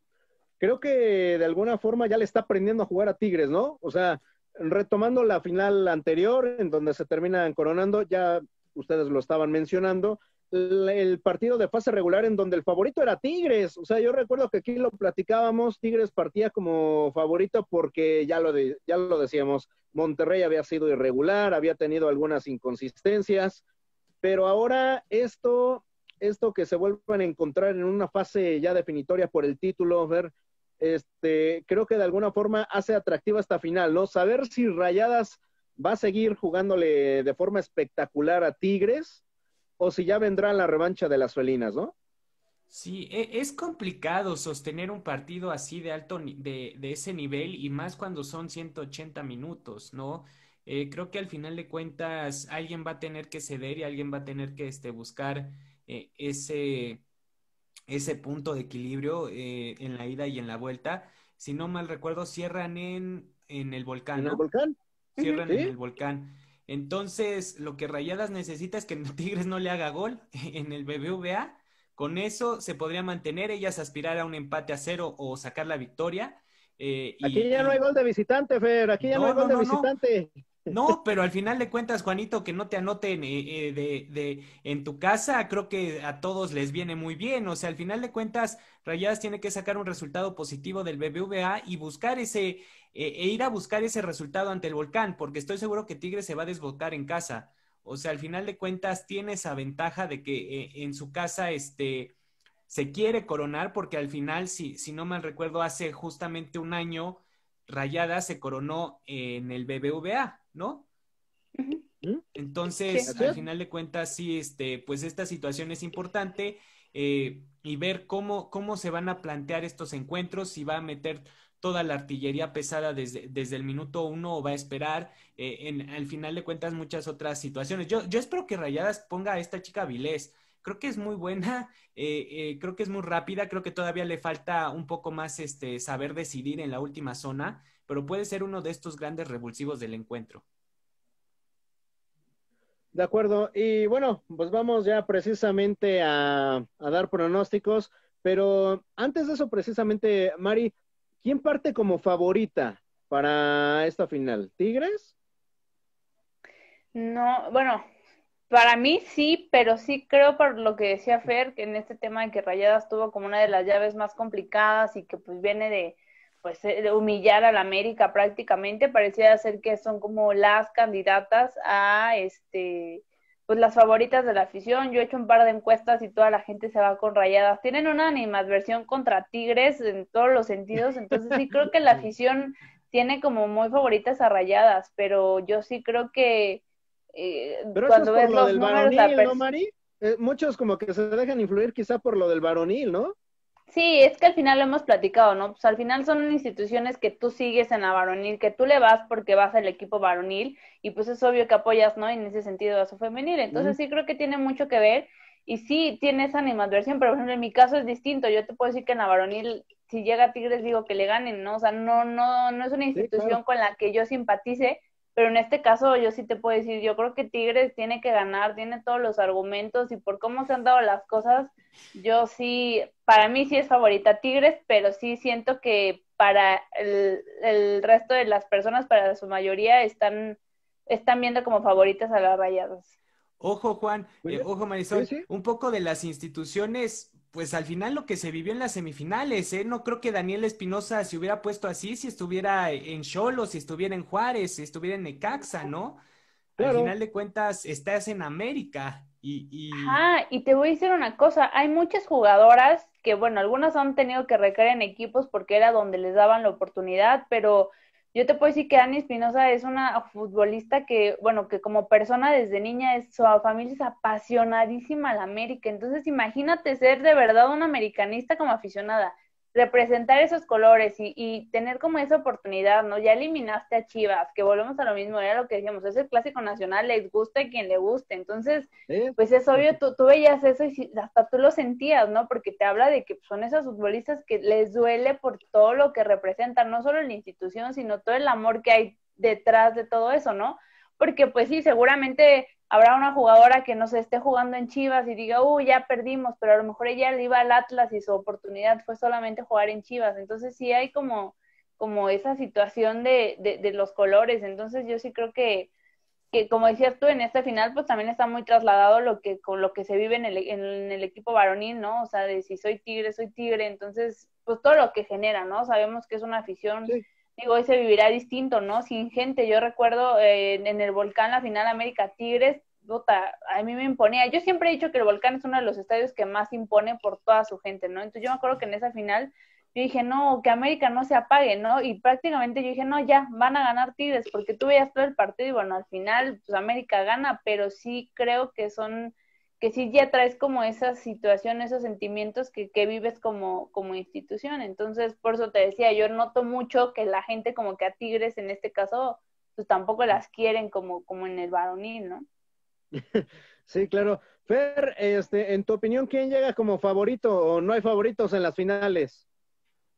creo que de alguna forma ya le está aprendiendo a jugar a Tigres, ¿no? O sea, retomando la final anterior, en donde se terminan coronando, ya ustedes lo estaban mencionando, el partido de fase regular en donde el favorito era Tigres. O sea, yo recuerdo que aquí lo platicábamos, Tigres partía como favorito porque ya lo, ya lo decíamos, Monterrey había sido irregular, había tenido algunas inconsistencias, pero ahora esto, esto que se vuelvan a encontrar en una fase ya definitoria por el título, ver, este, creo que de alguna forma hace atractiva esta final, ¿no? Saber si Rayadas va a seguir jugándole de forma espectacular a Tigres o si ya vendrá la revancha de las felinas, ¿no? Sí, e, es complicado sostener un partido así de alto, de, ese nivel y más cuando son 180 minutos, ¿no? Eh, creo que al final de cuentas alguien va a tener que ceder y alguien va a tener que este, buscar eh, ese, ese punto de equilibrio eh, en la ida y en la vuelta. Si no mal recuerdo, cierran en, el volcán. ¿En el volcán? Cierran ¿Sí? en el volcán cierran en el volcán entonces, lo que Rayadas necesita es que Tigres no le haga gol en el BBVA. Con eso se podría mantener, ellas aspirar a un empate a cero o sacar la victoria. Eh, aquí ya no hay gol de visitante, Fer, aquí ya no, hay gol de visitante. No, pero al final de cuentas, Juanito, que no te anoten eh, eh, de, en tu casa, creo que a todos les viene muy bien. O sea, al final de cuentas, Rayadas tiene que sacar un resultado positivo del BBVA y buscar ese, eh, e ir a buscar ese resultado ante el volcán, porque estoy seguro que Tigre se va a desbocar en casa. O sea, al final de cuentas, tiene esa ventaja de que en su casa, este, se quiere coronar, porque al final, si, si no mal recuerdo, hace justamente un año, Rayadas se coronó en el BBVA. ¿no? ¿Mm? Entonces, al final de cuentas, sí, este, pues esta situación es importante eh, y ver cómo, cómo se van a plantear estos encuentros, si va a meter toda la artillería pesada desde, desde el minuto uno o va a esperar, eh, en, al final de cuentas, muchas otras situaciones. Yo, yo espero que Rayadas ponga a esta chica Vilés. Creo que es muy buena, eh, creo que es muy rápida, creo que todavía le falta un poco más este, saber decidir en la última zona pero puede ser uno de estos grandes revulsivos del encuentro. De acuerdo, y bueno, pues vamos ya precisamente a, dar pronósticos, pero antes de eso precisamente, Mari, ¿quién parte como favorita para esta final? ¿Tigres? No, bueno, para mí sí, pero sí creo por lo que decía Fer, que en este tema de que Rayadas tuvo como una de las llaves más complicadas y que pues viene de, pues eh, humillar a la América prácticamente, parecía ser que son como las candidatas a este pues las favoritas de la afición. Yo he hecho un par de encuestas y toda la gente se va con rayadas. Tienen una animadversión contra Tigres en todos los sentidos, entonces sí creo que la afición tiene como muy favoritas a rayadas, pero yo sí creo que eh, cuando por lo del varonil, ¿no, Mari? Eh, muchos como que se dejan influir quizá por lo del varonil, ¿no? Sí, es que al final lo hemos platicado, ¿no? Pues al final son instituciones que tú sigues en la varonil, que tú le vas porque vas al equipo varonil y pues es obvio que apoyas, ¿no? En ese sentido a su femenil. Entonces sí creo que tiene mucho que ver y sí tiene esa animadversión, pero por ejemplo en mi caso es distinto. Yo te puedo decir que en la varonil, si llega Tigres, digo que le ganen, ¿no? O sea, no, no, no es una institución con la que yo simpatice, pero en este caso yo sí te puedo decir, yo creo que Tigres tiene que ganar, tiene todos los argumentos y por cómo se han dado las cosas, yo sí, para mí sí es favorita Tigres, pero sí siento que para el, resto de las personas, para su mayoría, están, están viendo como favoritas a las rayadas. Ojo, Juan, pues eh, ojo, Marisol, un poco de las instituciones pues al final lo que se vivió en las semifinales, ¿eh? No creo que Daniel Espinosa se hubiera puesto así si estuviera en Cholo, si estuviera en Juárez, si estuviera en Necaxa, ¿no? Al final de cuentas, estás en América y... y... Ah, y te voy a decir una cosa, hay muchas jugadoras que, bueno, algunas han tenido que recaer en equipos porque era donde les daban la oportunidad, pero yo te puedo decir que Ani Espinosa es una futbolista que, bueno, que como persona desde niña, es, su familia es apasionadísima al América. Entonces, imagínate ser de verdad una americanista como aficionada representar esos colores y, tener como esa oportunidad, ¿no? Ya eliminaste a Chivas, que volvemos a lo mismo, era lo que decíamos, es el clásico nacional, les gusta a quien le guste, entonces, pues es obvio, tú, tú, veías eso y hasta tú lo sentías, ¿no? Porque te habla de que son esos futbolistas que les duele por todo lo que representan, no solo la institución, sino todo el amor que hay detrás de todo eso, ¿no? Porque pues sí, seguramente habrá una jugadora que no se esté jugando en Chivas y diga, ¡Uy, ya perdimos, pero a lo mejor ella le iba al Atlas y su oportunidad fue solamente jugar en Chivas. Entonces sí hay como, como esa situación de, de, los colores. Entonces yo sí creo que, que, como decías tú, en esta final pues también está muy trasladado lo que, con lo que se vive en el, en el equipo varonil, ¿no? O sea, de si soy tigre, soy tigre. Entonces, pues todo lo que genera, ¿no? Sabemos que es una afición hoy se vivirá distinto, ¿no? Sin gente. Yo recuerdo eh, en el volcán la final América Tigres, puta, a mí me imponía. Yo siempre he dicho que el volcán es uno de los estadios que más impone por toda su gente, ¿no? Entonces yo me acuerdo que en esa final yo dije, no, que América no se apague, ¿no? Y prácticamente yo dije, no, ya, van a ganar Tigres, porque tú veías todo el partido y bueno, al final, pues América gana, pero sí creo que son que sí ya traes como esa situación, esos sentimientos que, que, vives como, como institución. Entonces, por eso te decía, yo noto mucho que la gente como que a Tigres en este caso, pues tampoco las quieren como, como en el varonil, ¿no? Sí, claro. Fer, este, en tu opinión, ¿quién llega como favorito o no hay favoritos en las finales?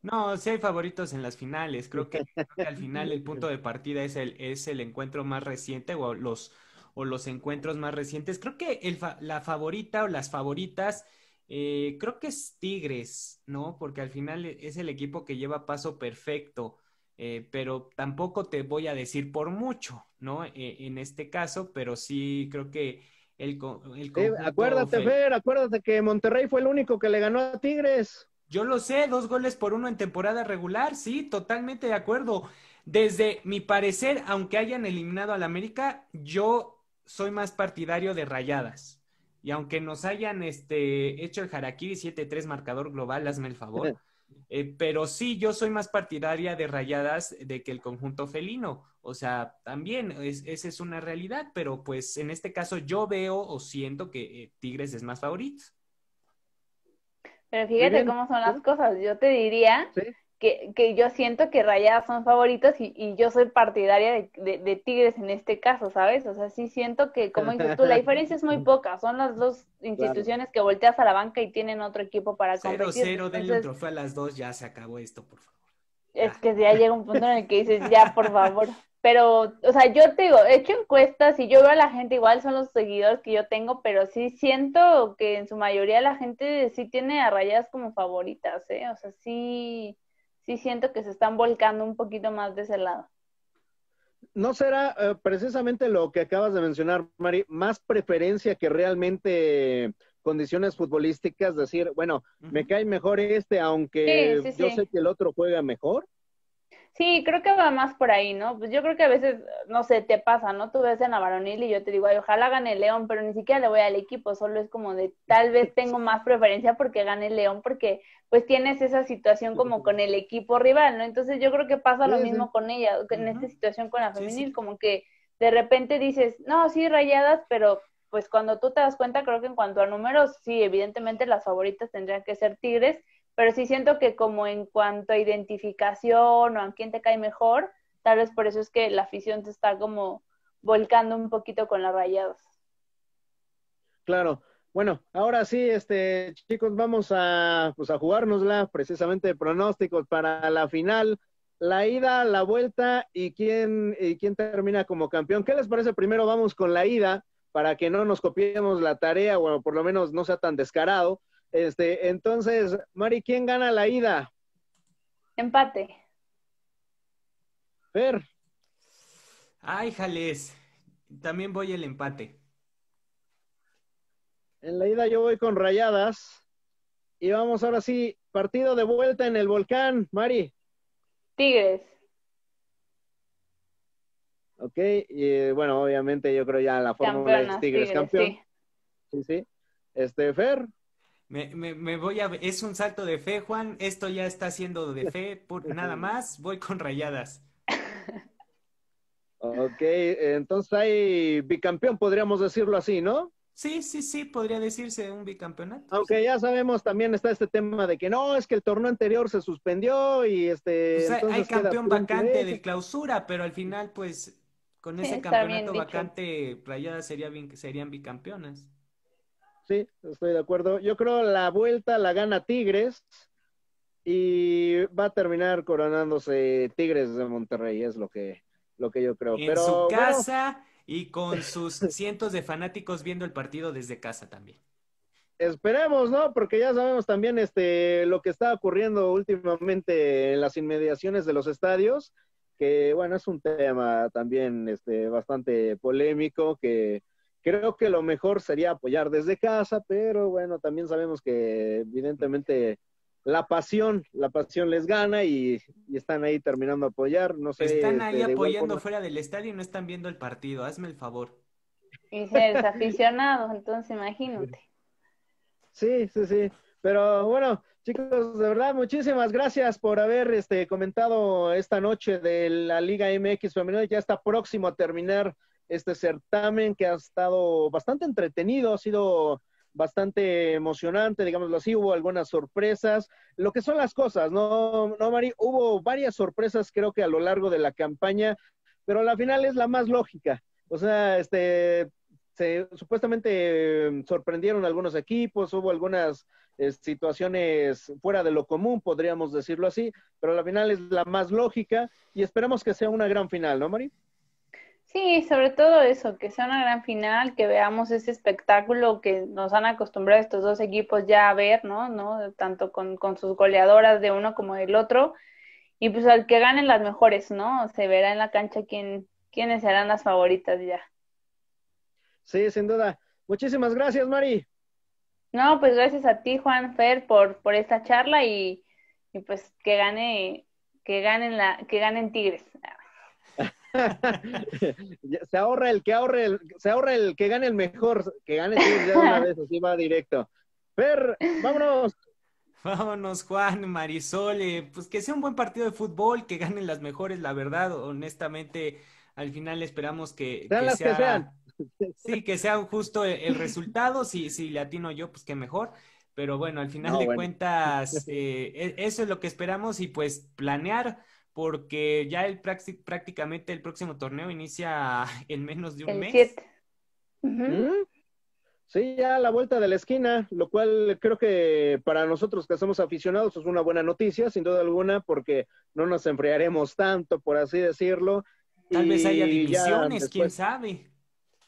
No, sí hay favoritos en las finales. Creo que, creo que al final el punto de partida es el, es el encuentro más reciente o los o los encuentros más recientes. Creo que el la favorita o las favoritas, eh, creo que es Tigres, ¿no? Porque al final e, es el equipo que lleva paso perfecto, eh, pero tampoco te voy a decir por mucho, ¿no? E, en este caso, pero sí creo que el... el acuérdate, Fer, acuérdate que Monterrey fue el único que le ganó a Tigres. Yo lo sé, dos goles por uno en temporada regular, sí, totalmente de acuerdo. Desde mi parecer, aunque hayan eliminado al América, yo soy más partidario de rayadas. Y aunque nos hayan este, hecho el Harakiri 7-3 marcador global, hazme el favor. Eh, pero sí, yo soy más partidaria de rayadas de que el conjunto felino. O sea, también esa es una realidad, pero pues en este caso yo veo o siento que eh, Tigres es más favorito. Pero fíjate cómo son las cosas. Yo te diría que, yo siento que Rayadas son favoritas y, yo soy partidaria de, Tigres en este caso, ¿sabes? O sea, sí siento que, como dices tú, la diferencia es muy poca. Son las dos instituciones que volteas a la banca y tienen otro equipo para cero, competir. Cero, denle un trofeo a las dos, ya se acabó esto, por favor. Es que ya llega un punto en el que dices, ya, por favor. Pero, o sea, yo te digo, he hecho encuestas y yo veo a la gente, igual son los seguidores que yo tengo, pero sí siento que en su mayoría la gente sí tiene a Rayadas como favoritas, ¿eh? O sea, sí sí siento que se están volcando un poquito más de ese lado. ¿No será eh, precisamente lo que acabas de mencionar, Mari, más preferencia que realmente condiciones futbolísticas? Decir, bueno, me cae mejor este, aunque yo sé que el otro juega mejor. Sí, creo que va más por ahí, ¿no? Pues yo creo que a veces, no sé, te pasa, ¿no? Tú ves en la varonil y yo te digo, ay, ojalá gane el León, pero ni siquiera le voy al equipo, solo es como de tal vez tengo más preferencia porque gane el León, porque pues tienes esa situación como con el equipo rival, ¿no? Entonces yo creo que pasa lo mismo con ella, en esta situación con la femenil, como que de repente dices, no, sí, rayadas, pero pues cuando tú te das cuenta, creo que en cuanto a números, sí, evidentemente las favoritas tendrían que ser Tigres, pero sí siento que como en cuanto a identificación o a quién te cae mejor, tal vez por eso es que la afición te está como volcando un poquito con las rayadas. Claro. Bueno, ahora sí, este, chicos, vamos a, pues a jugárnosla precisamente pronósticos para la final, la ida, la vuelta y quién, y quién termina como campeón. ¿Qué les parece? Primero vamos con la ida para que no nos copiemos la tarea o por lo menos no sea tan descarado este, entonces, Mari, ¿quién gana la ida? Empate. Fer. Ay, jales. También voy el empate. En la ida yo voy con rayadas. Y vamos ahora sí, partido de vuelta en el volcán, Mari. Tigres. Ok, y bueno, obviamente yo creo ya la Fórmula es Tigres, campeón. Sí. sí, sí. Este, Fer. Me, voy a. Es un salto de fe, Juan. Esto ya está siendo de fe, por nada más. Voy con rayadas. Ok, entonces hay bicampeón, podríamos decirlo así, ¿no? Sí, sí, sí, podría decirse un bicampeonato. Aunque ya sabemos también está este tema de que no, es que el torneo anterior se suspendió y este. Pues hay, campeón vacante de clausura, pero al final, pues, con ese campeonato vacante, rayadas sería, serían bicampeonas. Sí, estoy de acuerdo. Yo creo la vuelta la gana Tigres y va a terminar coronándose Tigres de Monterrey, es lo que, lo que yo creo. En su casa y con sus cientos de fanáticos viendo el partido desde casa también. Esperemos, ¿no? Porque ya sabemos también este, lo que está ocurriendo últimamente en las inmediaciones de los estadios, que bueno, es un tema también este, bastante polémico, que Creo que lo mejor sería apoyar desde casa, pero bueno, también sabemos que evidentemente la pasión, la pasión les gana y, están ahí terminando a apoyar. No están ahí este, apoyando fuera del estadio y no están viendo el partido, hazme el favor. Y seres aficionados, entonces imagínate. Sí, sí, sí. Pero bueno, chicos, de verdad, muchísimas gracias por haber este, comentado esta noche de la Liga MX Femenil. Ya está próximo a terminar este certamen que ha estado bastante entretenido, ha sido bastante emocionante, digámoslo así, hubo algunas sorpresas, lo que son las cosas, ¿no, no Mari? Hubo varias sorpresas creo que a lo largo de la campaña, pero la final es la más lógica, o sea, este, se, supuestamente em, sorprendieron algunos equipos, hubo algunas eh, situaciones fuera de lo común, podríamos decirlo así, pero la final es la más lógica y esperamos que sea una gran final, ¿no, Mari? Sí, sobre todo eso, que sea una gran final, que veamos ese espectáculo que nos han acostumbrado estos dos equipos ya a ver, ¿no? ¿No? Tanto con, sus goleadoras de uno como del otro. Y pues al que ganen las mejores, ¿no? Se verá en la cancha quiénes serán las favoritas ya. Sí, sin duda. Muchísimas gracias, Mari. No, pues gracias a ti, Juan Fer, por, por esta charla y, y pues que gane, que ganen la, que ganen Tigres se ahorra el que ahorre, el, se ahorra el que gane el mejor, que gane una vez, así va directo. Fer, vámonos. Vámonos, Juan, Marisol, pues que sea un buen partido de fútbol, que ganen las mejores, la verdad, honestamente, al final esperamos que, sean sea, Sí, que sea justo el, resultado, si, si le atino yo, pues que mejor pero bueno, al final de cuentas, eh, e, eso es lo que esperamos y pues planear porque ya el prácticamente el próximo torneo inicia en menos de un mes. Mm. Sí, ya la vuelta de la esquina, lo cual creo que para nosotros que somos aficionados es una buena noticia, sin duda alguna, porque no nos enfriaremos tanto, por así decirlo. Tal vez haya divisiones, quién sabe.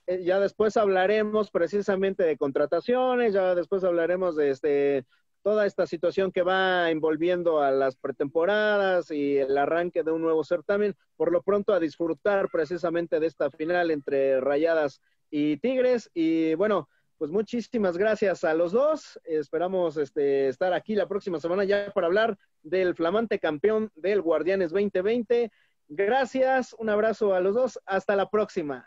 Eh, ya después hablaremos precisamente de contrataciones, ya después hablaremos de este toda esta situación que va envolviendo a las pretemporadas y el arranque de un nuevo certamen, por lo pronto a disfrutar precisamente de esta final entre Rayadas y Tigres. Y bueno, pues muchísimas gracias a los dos. Esperamos este, estar aquí la próxima semana ya para hablar del flamante campeón del Guardianes 2020. Gracias, un abrazo a los dos. Hasta la próxima.